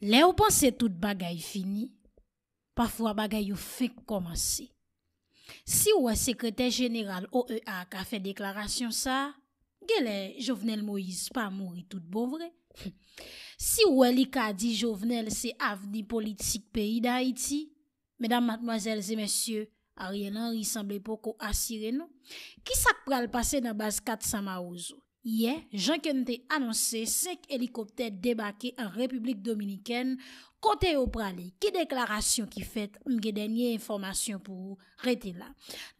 Lè ou panse tout bagay fini, pafwa bagay ou fèk komanse. Si ou wè e sekretèr jeneral OEA ka fè deklarasyon sa, gè lè Jovenel Moïse pa mouri tout bovre. Si ou wè e li ka di Jovenel se avdi politik peyi da Haiti, mèdam matmazèl zè mèsyè, a rè nan risamble poko asire nou, ki sak pral pase nan baz kat sa ma ouzou. Ye, jankentè anonsè sek helikopter debake an Republik Dominikèn kote yo pralè. Ki deklarasyon ki fèt, mge denye informasyon pou rete la.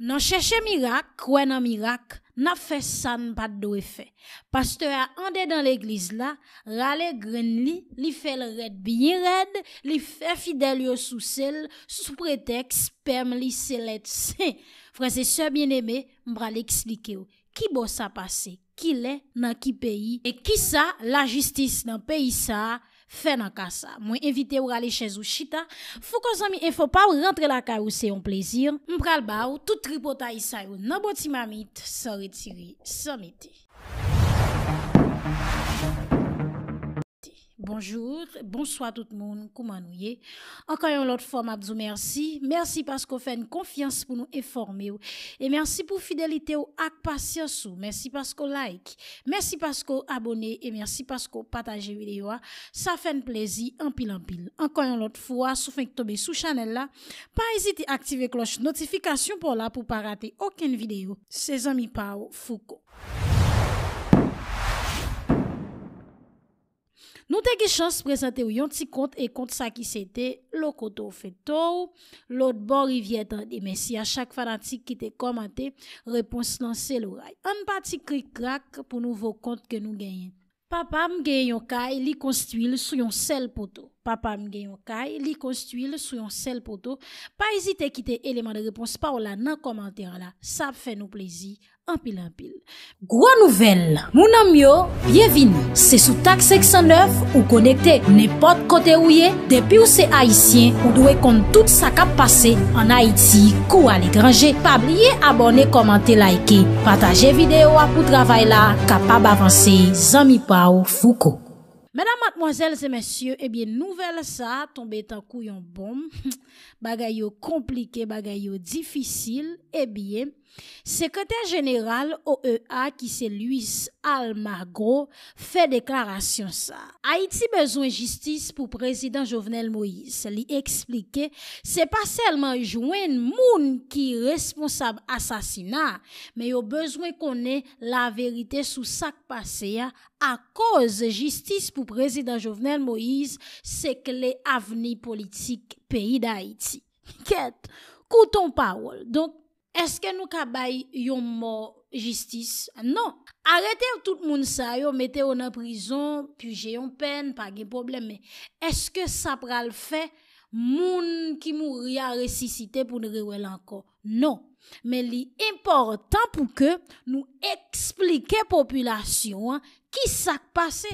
Nan chèche mirak, kwen an mirak, nan fè san pat do e fè. Pastè a andè dan l'eglise la, rale gren li, li fè l red biye red, li fè fidel yo sou sel, sou pretèks, pèm li sel et se. Frè se sè bienemè, mbra li ekslike yo. Ki bo sa pasek? ki le nan ki peyi, e ki sa la jistis nan peyi sa fe nan kasa. Mwen evite ou rale chèz ou chita, fou kon zami e fò pa ou rentre la ka ou se yon plezir, mpral ba ou, tout ripota isa ou nan boti mamit, so retiri, so meti. Bonjour, bonsoit tout moun, kouman ou ye. Ankan yon lot format zou mersi. Mersi pasko fèn konfians pou nou eforme ou. E mersi pou fidelite ou ak pasyans ou. Mersi pasko like. Mersi pasko abone e mersi pasko pataje videyo a. Sa fèn plezi, anpil anpil. Ankan yon lot fwa, sou fèn ki tobe sou chanel la. Pa ezite aktive kloche notifikasyon pou la pou pa rate oken videyo. Se zami pa ou fuko. Nou te ge chans prezante ou yon ti kont e kont sa ki se te, lo koto fe tou, lout bon rivietan de mesi a chak fanatik ki te komante, repons nan sel oray. An pati krik krak pou nouvo kont ke nou genyen. Papa m genyen yon ka e li konstuil sou yon sel poto. Pa pa m genyon kay, li konstuil sou yon sel poto. Pa ezite kite eleman de repons pa ou la nan komantera la. Sa fe nou plezi, anpil anpil. Gwa nouvel! Mounan myo, bienvin! Se sou tak seksyon 9 ou konekte nepot kote ou ye, depi ou se haisyen ou dwe kont tout sa kap pase, an Haiti kou al e grange, pa blye abone komante laike, pataje videyo apou travay la, kapab avanse zami pa ou fuko. Madame, mademoiselles et messieurs, eh nouvel sa, tombe takou yon bom, bagay yo komplike, bagay yo difisil, ebiye. Eh Sekreter jeneral OEA ki se Luis Almagro fe deklarasyon sa. Haiti bezwen jistis pou prezident Jovenel Moïse li eksplike se pa selman jouen moun ki responsab asasina me yo bezwen konen la verite sou sak paseya a koz jistis pou prezident Jovenel Moïse seke le aveni politik peyi da Haiti. Ket, kouton pawol, donk. Eske nou kabay yon mor jistis? Non. Arreter tout moun sa yo, mette yon nan prizon, pi jayon pen, pa ge probleme. Eske sa pral fe, moun ki mou ria resisite pou nou rewel anko? Non. Me li importan pou ke nou eksplike populasyon ki sak pase.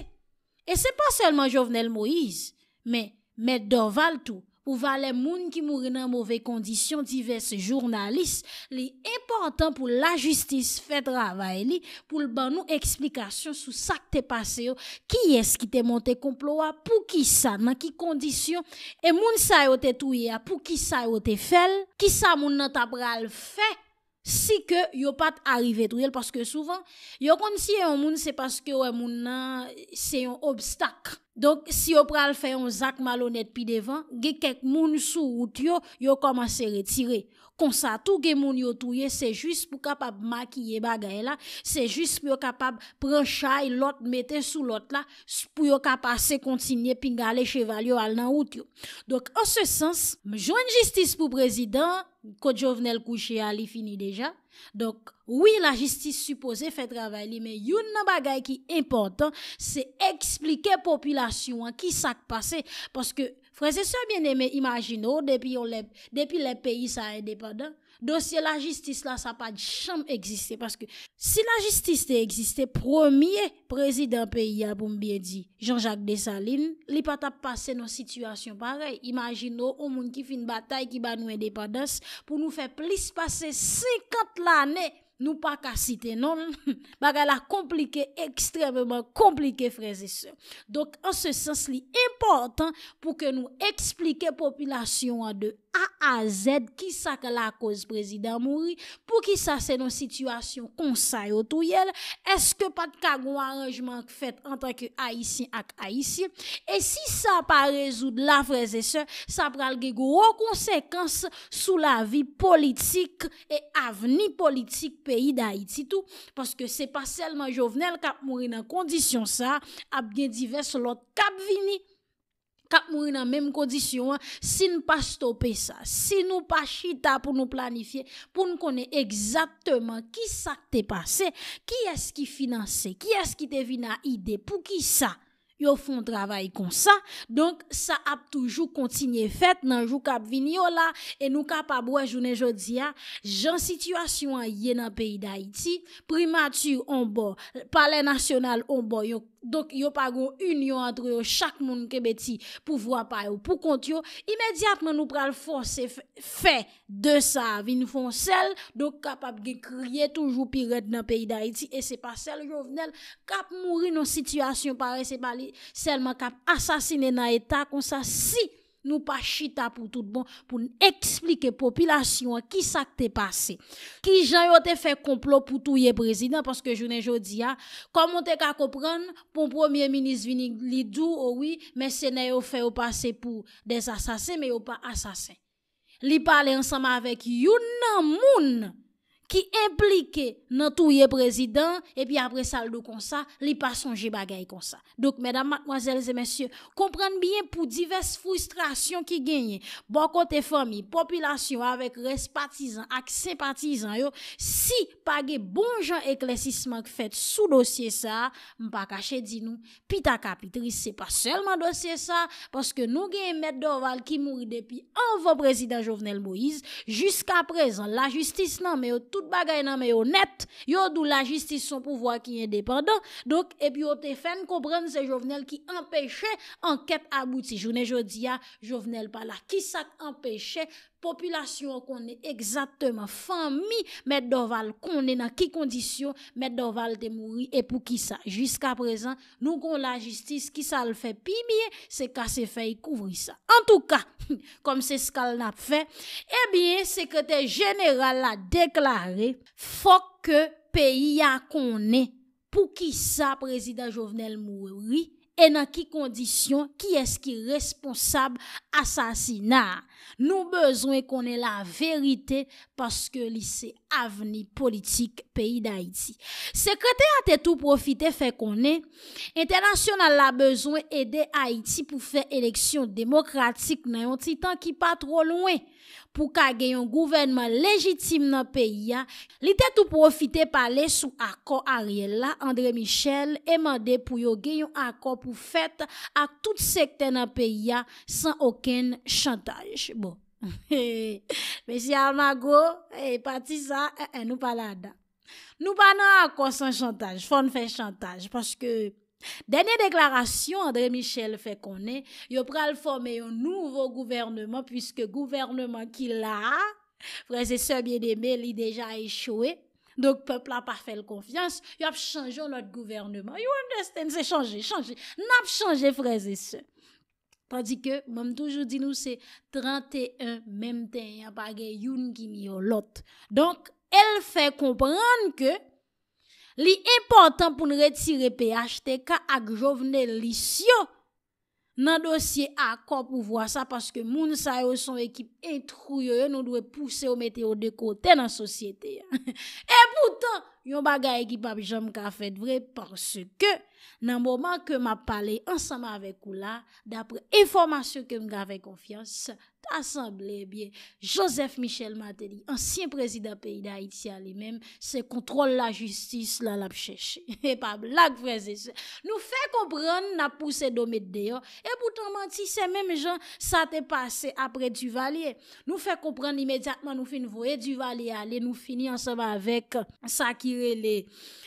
E se pa selman Jovenel Moïse, me deval tou. Ou vale moun ki moun rinan mouve kondisyon, Diverse jounalist, Li important pou la jistis fè dravay li, Poul ban nou eksplikasyon sou sak te pase yo, Ki es ki te monte komplowa, Pou ki sa nan ki kondisyon, E moun sa yo te touye a, Pou ki sa yo te fel, Ki sa moun nan tabral fè, Si ke yo pat arive truyel, paske souvan, yo kontiye yon moun, se paske yon moun nan, se yon obstak. Donk, si yo pral fè yon zak malonet pi devan, ge kek moun sou wout yo, yo komanse retire. Kon sa, tou ge moun yo truyen, se jist pou kapab makiye bagay la, se jist pou yo kapab pran chay lot, meten sou lot la, pou yo kapase kontiye, pingale cheval yo al nan wout yo. Donk, an se sens, m jwen jistis pou prezident, Quand Jovenel couché fini déjà. Donc, oui, la justice supposée fait travail, mais il y a nan bagay qui est important, c'est expliquer population qui s'est passé. Parce que, frère, c'est ça bien aimé, imaginez depuis, depuis les pays ça indépendant, Dosye la jistis la sa pa di chanm eksiste. Paske si la jistis te eksiste, premier prezident peyi ya pou mbiye di, Jean-Jacques Dessalines, li pata pase nou situasyon parey. Imagine nou, ou moun ki fin batay ki ba nou e depadas pou nou fe plis pase 50 lane, nou pa ka site non. Bagala komplike, ekstrememan komplike freze se. Dok an se sens li importan pou ke nou eksplike populasyon an de A a zed ki sa ka la koz prezida mouri pou ki sa se non situasyon konsay otou yel. Eske pat ka goun aranjman fet antak yo Haitien ak Haitien. E si sa pa rezoud la prezese, sa pral ge goun konsekans sou la vi politik e avni politik peyi da Haiti tou. Paske se pa selman jovenel kap mouri nan kondisyon sa ap gen divers lot kap vini. Kap moun nan menm kondisyon an, si nou pa stopè sa, si nou pa chita pou nou planifye, pou nou konè egzaktèman ki sa te passe, ki eski finanse, ki eski te vina ide pou ki sa yo fon travay kon sa. Donk sa ap toujou kontinye fèt nan jou kap vini yo la, e nou kap ap wajounen jodi an, jan situasyon an ye nan peyi da iti, primatur on bo, pale nasyonal on bo, yo kontinye. Dok yo pa go yun yo antre yo chak moun kebeti pou vwa paye ou pou kont yo. Imediatman nou pral fon se fe de sa. Vi nou fon sel, dok kap ap ge kriye toujou pi ret nan peyi da iti. E se pa sel yo vnel, kap mouri nan sityasyon pare, se pali selman kap asasine nan etak. On sa si... nous pas chita pour tout bon, pour expliquer population qui ça t'est passé. Qui gens ont fait complot pour touyer président, parce que je ne jodi a, hein. comment t'es ka comprendre, pour premier ministre vini dou, oh oui, mais ce n'est fait au passé pour des assassins, mais au pas assassins. Li parler ensemble avec Youn Moun, ki implike nan touye prezident epi apre saldo konsa li pasonje bagay konsa. Dok, medan, madmoazelze, mensye, komprende biye pou divers frustrasyon ki genye bon kote fomi, populasyon avek respatizan ak sempatizan yo, si page bon jan eklesismak fet sou dosye sa, mpa kache di nou, pi ta kapitris, se pa selman dosye sa, paske nou genye meddoval ki mouri depi anvo prezident Jovenel Moïse, jusqu aprezen la justis nan me yo tout bagay nan men yon net, yon dou la jistis son pou vwa ki yon depen don, dok epi yo te fen koubren se jovenel ki empèche anket abouti, jounen jo di ya jovenel pa la, ki sak empèche Populasyon konè egzatèman fami mèd doval konè nan ki kondisyon mèd doval de mouri e pou ki sa. Jiska prezant nou kon la jistis ki sa l fè pi miye se ka se fè yi kouvri sa. En tou ka, kom se skal nap fè, e biye sekrete jeneral la deklare fòk ke peyi ya konè pou ki sa prezida jovenel mouri. E nan ki kondisyon ki eski responsab asansi nan nou bezwen konen la verite paske li se aveni politik peyi d'Haïti. Sekreter a te tou profite fe konen, internasyon nan la bezwen ede Haïti pou fe eleksyon demokratik nan yon titan ki pa tro louen. pou ka gen yon gouvenman lejitim nan peyi ya, li te tou profite pale sou akor a riel la, Andre Michel emande pou yo gen yon akor pou fet a tout sekte nan peyi ya san oken chantaj. Bon. Mesey Armago, e pati sa, e nou pala da. Nou panan akor san chantaj, fon fè chantaj, paske... Dène deklarasyon André Michel fè konè, yo pral fòmè yon nouvo gouvernement, pwiske gouvernement ki la, frèzè sèmye demè li deja e chouè, donk pèpl ap pa fèl konfians, yo ap chanjè yon lot gouvernement. You understand, se chanjè, chanjè. N ap chanjè frèzè sèmye. Padikè, mèm toujou di nou se, 31 mèm ten, yon pa gen youn ki mi yo lot. Donk, el fè kompran ke, li impotant pou nou retire PHT ka ak jovne lisyo nan dosye ak kon pou vwa sa, paske moun sa yo son ekip entrouyo yo nou dwe pousse yo meteo de kote nan sosyete. Boutan, yon bagay ekip api jan mka fèt vre, porske nan mouman ke m ap pale ansama avèk ou eh la, dapre informasyon ke m gavèk konfians, tasan ble bie, Josef Michel Mateli, ansyen prezidat peyi da Haiti alè mèm, se kontrol la justis lalap chèche. E pa blag prezè se. Nou fè kompran nan pou se domèt deyon, e boutan manti se mèm jan, sa te pase apre du valè. Nou fè kompran imediatman nou fin vouè du valè alè, nou fini ansama avèk, sa kire le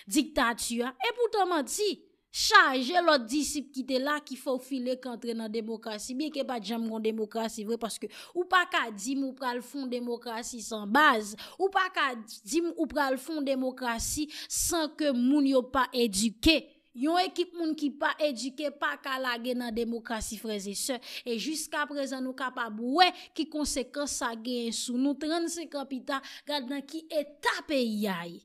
diktatua e pou toman ti chaje lòt disip ki te la ki fòfile kantre nan demokrasi miye ke pa jam kon demokrasi ou pa ka di mou pral foun demokrasi san base ou pa ka di mou pral foun demokrasi san ke moun yo pa eduke Yon ekip moun ki pa edike pa kalage nan demokrasi freze se E jiska prezan nou ka pa boue ki konsekans sa gen sou Nou 35 apita gade nan ki etape yay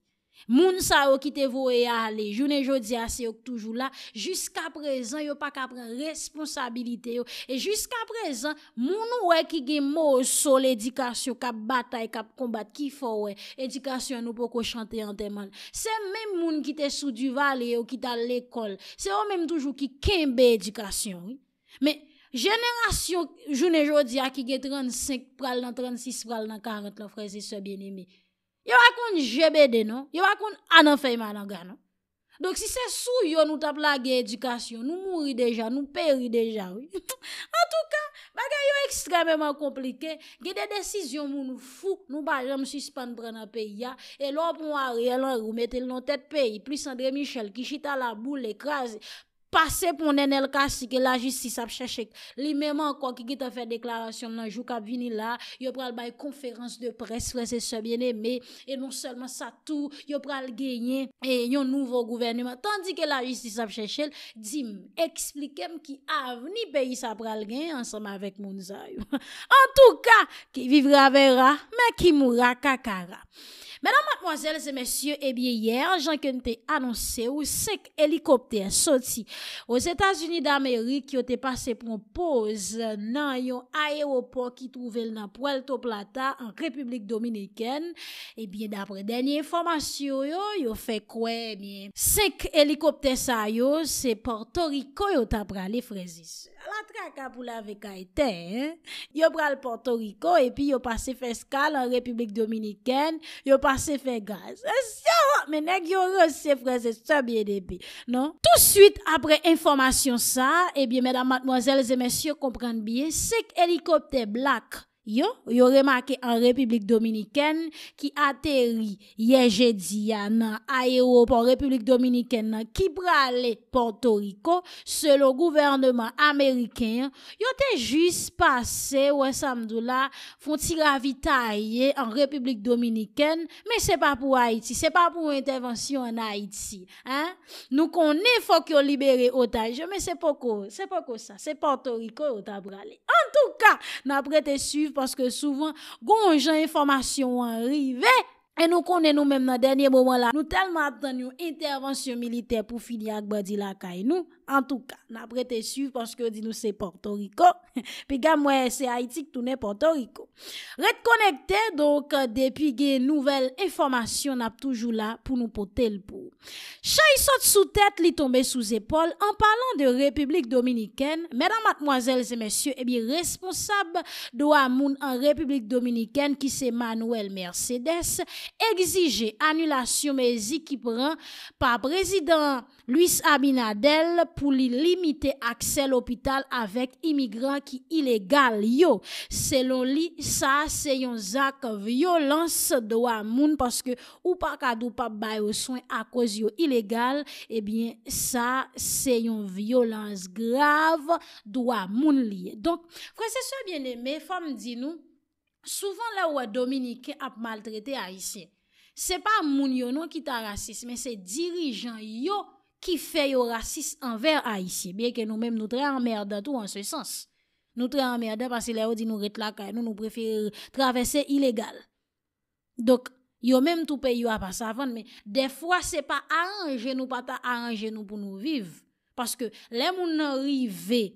Moun sa ou ki te vou e ale, jounen jodia se ou ki toujou la, Juska prezant yo pa ka pren responsabilite yo, E juska prezant, moun ou e ki ge mou sou l'edikasyon, Kap batay, kap kombat, ki fò ou e, Edikasyon nou pou ko chante yon teman. Se mèm moun ki te sou du vale yo ki ta l'ekol, Se ou mèm toujou ki kembe edikasyon, Mèm jenerasyon jounen jodia ki ge 35 pral nan 36 pral nan 40, Lò frezi se bien emi, Yo akoun GBD nou, yo akoun anan feyman angan nou. Dok si se sou yo nou tabla gen edikasyon, nou mouri deja, nou peri deja. En tout ka, bagay yo ekstrememan komplike, gen de desisyon moun nou fou, nou baje msuspan pran apè ya, e lò pou mwari elon roumete l non tèt peyi, pli Sandré Michel ki chita la boule ekrazi, Pase pou mnen elka si ke la justi sa pchechek. Li mèman kwa ki ki te fè deklarasyon nan jou ka vini la, yo pral bay konferans de pres, frese se bienemè, e non selman sa tou, yo pral genyen, e yon nouvo gouvernement. Tandik ke la justi sa pchechek, di m, eksplikem ki avni peyi sa pral genyen ansam avèk moun zayou. An tou ka, ki vivra vèra, mè ki moura kakara. Mè nan matmoazèl zè mèsyè, e eh bie yè, anjan kèn te anonsè ou sek helikopter soti o Zetazuni d'Amerik yo te pase pronpoz nan yon aéropor ki trouvel nan Puelto Plata an Republik Dominiken. E eh bie dapre denye informasyon yo, yo fè kwenye, sek helikopter sa yo se portoriko yo tapra le frezise. Patra ka pou lave kaiten, yon pral Porto Rico, epi yon pase feskal an Republik Dominiken, yon pase fes gaz. Sya, euh, menek yon rose se freze sa biye debi, non? Tout suite apre informasyon sa, epi eh mèdam matmozèles et mèsyò kompran biye, sek helikopter blak. yo, yo remake an Republik Dominiken ki ateri Yeje Diyan nan, aye wop an Republik Dominiken nan, ki brale Porto Rico, se lo gouvernement Ameriken yo te jis pase wè samdou la, foun ti ravita aye an Republik Dominiken men se pa pou Haiti, se pa pou intervention an Haiti nou kon ne fok yo libere otaje, men se poko, se poko sa se Porto Rico yo ta brale en tout ka, nan apre te suiv paske souvan gonjan informasyon wan rive, en nou konen nou menm nan denye boman la, nou telman atan yon intervensyon militer pou fili ak badi la kay nou. En tou ka, napre te suv paske di nou se Porto Rico. Pi gam mwen se Haiti ki tou ne Porto Rico. Rekonekte, donk, euh, depi ge nouvel informasyon nap toujou la pou nou potel pou. Chay sot sou tèt li tombe sou zepol an palan de Republik Dominikèn. Mèdam matmoazèl zè mèsyò, ebi eh responsab do amoun an Republik Dominikèn ki se Manuel Mercedes. Exige anulasyon mezi ki pran pa prezident Luis Abinadel. pou li limite akse l'opital avek imigran ki ilegal yo. Selon li, sa se yon zak violans do a moun paske ou pa kadou pa bayo souen ak waz yo ilegal e bien sa se yon violans grav do a moun liye. Don, kwen se so bien neme, fom di nou, souvan la ou a dominike ap maltrete a isye. Se pa moun yo nou ki ta rasist men se dirijan yo ki fe yo rasis an ver a yisi, biye ke nou menm nou tre an merda tou an se sens. Nou tre an merda, pasi le ou di nou ret la kaye, nou nou preferi travesse ilegal. Dok, yo menm tou pe yo apas avan, de fwa se pa aranje nou, pa ta aranje nou pou nou viv. Paske le moun nan rive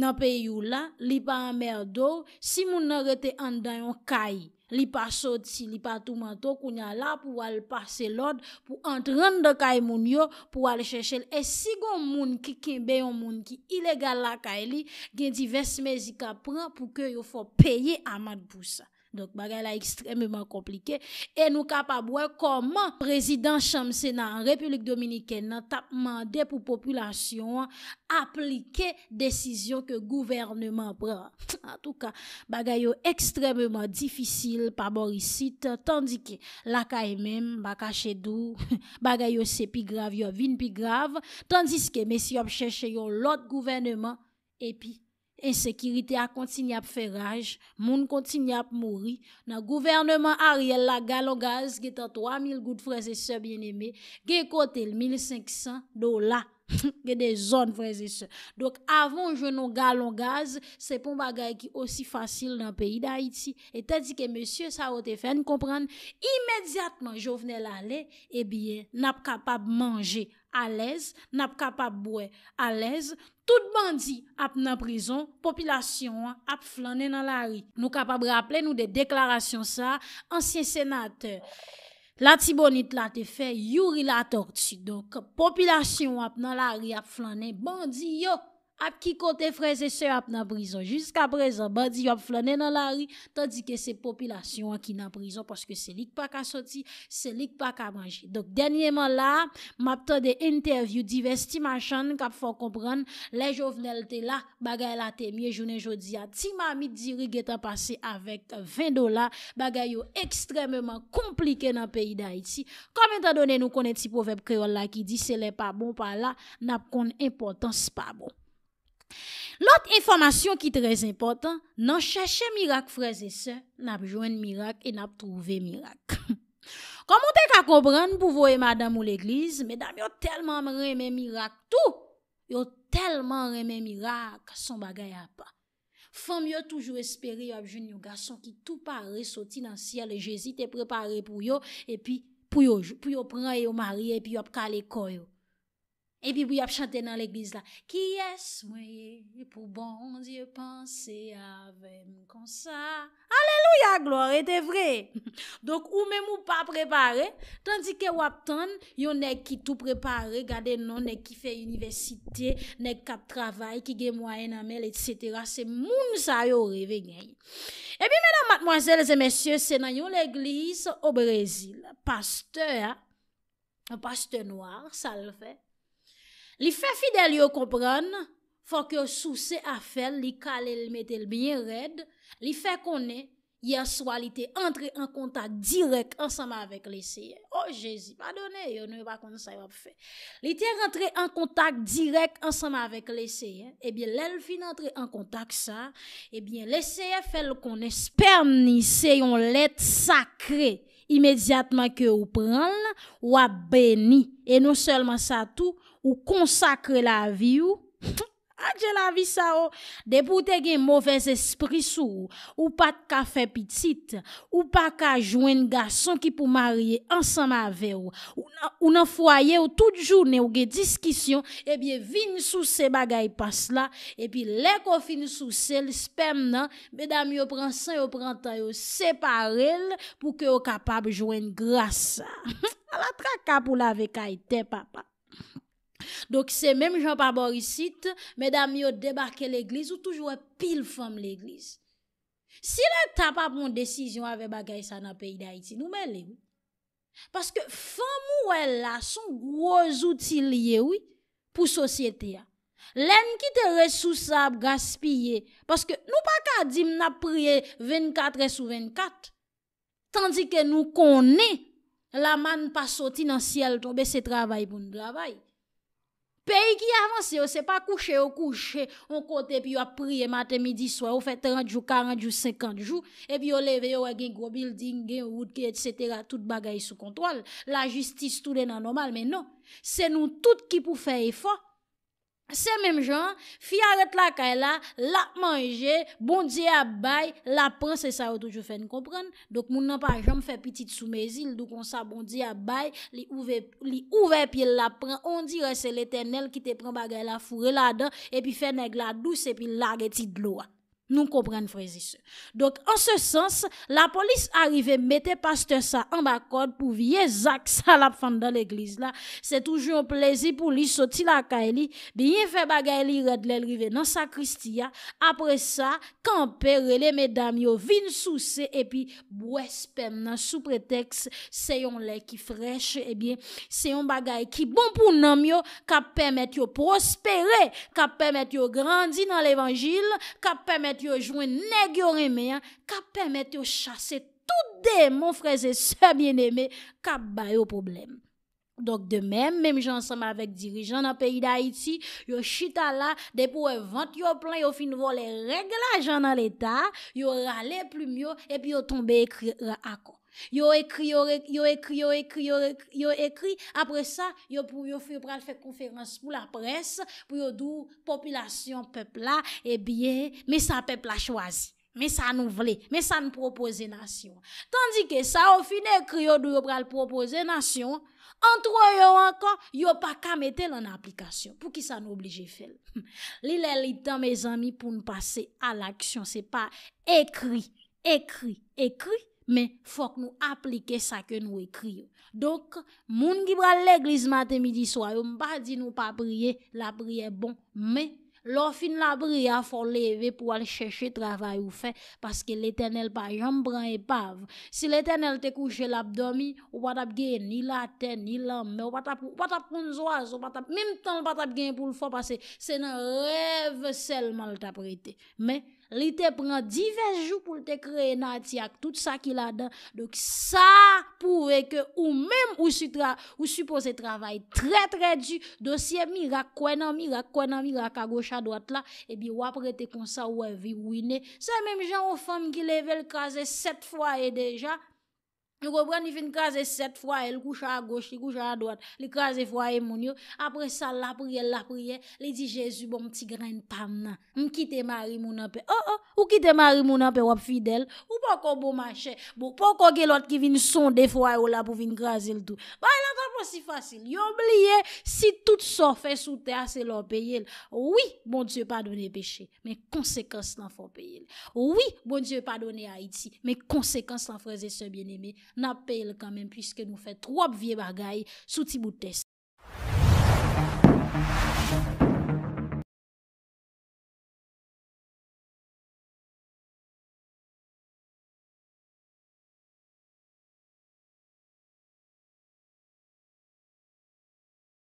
nan pe yo la, li pa an merda ou, si moun nan rete andan yon kaye, Li pa sot si, li pa touman to, kou nyan la pou al pase lod, pou antren de kay moun yo pou al chèchèl. E sigon moun ki kembe yon moun ki ilegal la kay li, gen di vesme zika pran pou ke yo fò peye amat bousa. Donk bagay la ekstrememan komplike. E nou kapabwe koman prezident chamsen nan Republik Dominiken nan tapman de pou populasyon aplike desisyon ke gouvernement pran. En tout ka, bagay yo ekstrememan difisil pa borisit. Tandike laka emem, baka chedou, bagay yo se pi grav, yo vin pi grav. Tandiske mesi yo mcheche yo lot gouvernement epi. Ensekirite a kontinyap feraj, moun kontinyap mouri, nan gouvernement a riel la galon gaz ge tan 3000 gout freze sebyen eme, ge kote l 1500 dola. Ge de zon vreze se. Dok avon je nou galon gaz, se pou bagay ki osi fasil nan peyi da iti. E te di ke monsye sa wote fen, kompran imediatman jo vne lale, e eh bie nap kapab manje alez, nap kapab bwe alez, tout bandi ap nan prizon, popilasyon ap flanen nan la ri. Nou kapab rapple nou de deklarasyon sa, ansyen senate. La tibonit la te fe yuri la torti, dok popilasyon wap nan la ri ap flanen bandi yok. ap ki kote freze se ap nan brison jiska prezon badi yo ap flanen nan lari tandike se populasyon akina brison paske se lik pa ka soti se lik pa ka manji donk denyeman la map ta de interview divesti machan kap fok kompran le jovnel te la bagay la te miye jounen jodi a ti mamit diri geta pase avek 20 dola bagay yo ekstrememan komplike nan peyi da iti komenta donen nou konen ti povep kreol la ki di se le pa bon pa la nap konen impotans pa bon Lout informasyon ki trez impotant, nan chache mirak freze se, nabjwen mirak e nabtrouve mirak. Komon te kakobran pou voe madam ou legliz, medam yo telman reme mirak tou, yo telman reme mirak son bagay apa. Fonm yo toujou espere yo apjoun yon gason ki tou pare soti nan siel e jesite prepare pou yo, e pi pou yo pre yo mari e pi yo apkale koy yo. Epi pou yap chante nan l'eglise la. Ki yes, mwenye, pou bon dieu panse aven kon sa. Aleluya, glo, rete vre. Dok ou men mou pa prepare. Tandike wap ton, yon nek ki tou prepare. Gade non, nek ki fe universite, nek kap travay, ki gen mwenye namel, etc. Se moun sa yo revi gen. Epi menan matmoazel, zemesye, se nan yon l'eglise o Brezil. Pasteur, pasteur noir, salve. Li fe fidel yo kompran, fok yo sou se a fel, li kale li metel bien red, li fe konen, ya swa li te entre en kontak direk ansama vek le seyen. O oh, Jezi, pa donen, yo nou va konen sa yo ap fe. Li te entre en kontak direk ansama vek le seyen, ebyen lel fin entre en kontak sa, ebyen le seyen fel konen sperm ni seyon let sakre. imediatman ke ou pran la, ou a beni. E nou selman sa tou, ou konsakre la vi ou. Adje la vi sa ou, de pou te gen mouvez espri sou ou, ou pat ka fe pitit, ou pat ka jwen gason ki pou marye ansan ma ve ou, ou nan foye ou tout jounen ou gen diskisyon, e eh biye vin sou se bagay pas la, e eh biye lek ou fin sou sel, spem nan, beda mi yo pran san yo pran tan yo separel pou ke yo kapab jwen grasa. Ala tra kap ou la ve kaiten papa. Dok se menm jwa pa borisit, me dam yo debake l'eglis, ou toujwe pil fom l'eglis. Si le ta pa bon desisyon ave bagay sa nan peyi da iti, nou men le vi. Paske fom ou el la son gwozoutil yewi pou sosyete ya. Len ki te resous sa ap gaspye, paske nou pa ka di mna priye 24 resou 24, tandi ke nou konen la man pa soti nan siel ton, be se travay pou nou blavay. Peyi ki avanse, ou se pa kouche, ou kouche, ou kote, pi ou apri, e mate midi, soye, ou fe 30 jou, 40 jou, 50 jou, e pi ou leve, ou e gen gro bilding, gen woudke, etc., tout bagay sou kontrol. La justice tout den an normal, men non. Se nou tout ki pou fe e fon, Se menm jan, fi aret la kay e la, la manje, bon diya bay, la pran, se sa yo toujou fen kompran. Dok moun nan pa jom fe pitit soumezil, do kon sa bon diya bay, li ouve pi la pran, on di re se le tenel ki te pran bagay la fure la dan, e pi fen ek la dou se pi lage ti dlo a. Nou kompren frezi se. Donk, an se sens, la polis arive mette paste sa an bakot pou vie zak salap fan dan l'eglis la. Se toujoun plezi pou li soti la ka e li. Biye fe bagay li redle lrive nan sa kristiya. Apre sa, kanpere le medam yo vin sou se epi bwes pem nan sou preteks se yon lè ki freche. Ebyen, eh se yon bagay ki bon pou nanm yo kapem et yo prospere. Kapem et yo grandi nan l'evangil. Kapem et yo jwen neg yo reme an ka pemet yo chase tout de mon freze sebyen eme ka bayo problem donk de mem, mem jansama avek dirijan na peyi da iti, yo chita la depo e vant yo plan yo fin vo le regla janan leta yo rale plu myo epi yo tombe ekre akon Yo ekri, yo ekri, yo ekri, yo ekri, yo ekri, apre sa, yo pou yo fyo pral fwe konferans pou la pres, pou yo dou popilasyon pepla, e eh bie, me sa pepla chwazi, me sa nou vle, me sa nou propose nasyon. Tandike sa ou finè kri yo dou yo pral propose nasyon, antro yo ankon, yo pa ka metel an aplikasyon, pou ki sa nou oblije fel. Lile liten, me zami, pou nou pase al aksyon, se pa ekri, ekri, ekri. Men, fòk nou aplike sa ke nou ekriyo. Dok, moun gibran l'egliz matè midi soya, ou mba di nou pa priye, la priye bon. Men, lò fin la priye, fò leve pou al chèche travay ou fè, paske l'éternel pa jambran epav. Si l'éternel te kouche l'abdomi, ou patap gen ni la ten ni l'amè, ou patap konzoaz, ou patap, mim tan ou patap gen pou l'fòp asè, se nan rêve selman l'ta prete. Men, Li te pran divers jou pou li te kreye nati ak tout sa ki la dan. Dok sa pouve ke ou mèm ou su pose travay tre tre du. Dosye mi rak kwenan, mi rak kwenan, mi rak a gocha, doat la. Ebi wap rete konsa wè vi wine. Sa mèm jan ou fèm ki leve l kaze set fwa e deja. Nous il vient sept fois, il couche à gauche, il couche à droite, il fois et mon Après ça, la prière, la prière, il dit Jésus, bon petit grain de m'quitte hein. Marie mon ampé. Oh oh, ou quitte Marie mon ou oh, oh, fidèle, ou pas qu'on bon marché, bon, pas qu'on l'autre qui vient sonder fois ou pour venir tout. Bah, n'a pas si facile. Il oublié, si tout ça fait sous terre, c'est leur payer. Oui, bon Dieu, pardonner péché, mais conséquence nan payer. Oui, bon Dieu, pardonner Haïti, mais conséquence l'enfant frères et bien aimé. Nap peye le kamen pwiske nou fè trob vie bagay sou tiboutes.